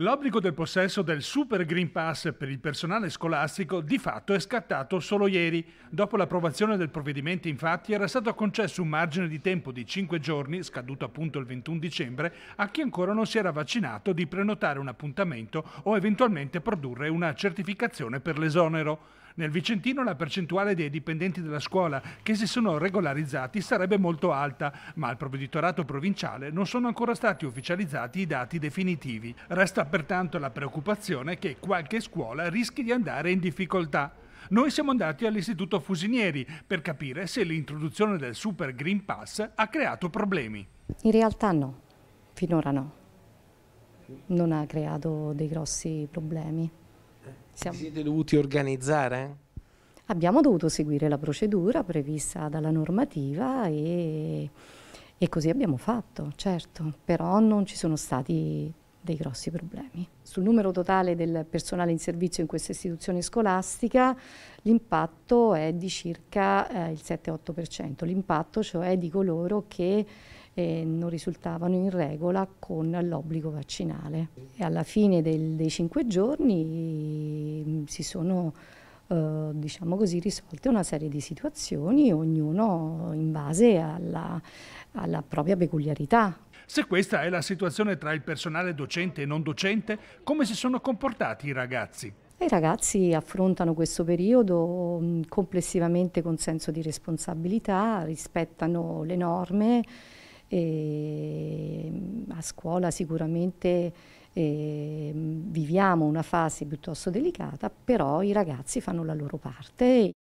L'obbligo del possesso del Super Green Pass per il personale scolastico di fatto è scattato solo ieri. Dopo l'approvazione del provvedimento infatti era stato concesso un margine di tempo di 5 giorni, scaduto appunto il 21 dicembre, a chi ancora non si era vaccinato di prenotare un appuntamento o eventualmente produrre una certificazione per l'esonero. Nel Vicentino la percentuale dei dipendenti della scuola che si sono regolarizzati sarebbe molto alta, ma al provveditorato provinciale non sono ancora stati ufficializzati i dati definitivi. Resta pertanto la preoccupazione che qualche scuola rischi di andare in difficoltà. Noi siamo andati all'Istituto Fusinieri per capire se l'introduzione del Super Green Pass ha creato problemi. In realtà no, finora no. Non ha creato dei grossi problemi. Siamo... Siete dovuti organizzare? Abbiamo dovuto seguire la procedura prevista dalla normativa e, e così abbiamo fatto, certo, però non ci sono stati dei grossi problemi. Sul numero totale del personale in servizio in questa istituzione scolastica l'impatto è di circa eh, il 7-8%, l'impatto cioè di coloro che eh, non risultavano in regola con l'obbligo vaccinale. E alla fine del, dei cinque giorni mm, si sono eh, diciamo così, risolte una serie di situazioni, ognuno in base alla, alla propria peculiarità. Se questa è la situazione tra il personale docente e non docente, come si sono comportati i ragazzi? I ragazzi affrontano questo periodo mm, complessivamente con senso di responsabilità, rispettano le norme e mm, a scuola sicuramente eh, viviamo una fase piuttosto delicata, però i ragazzi fanno la loro parte.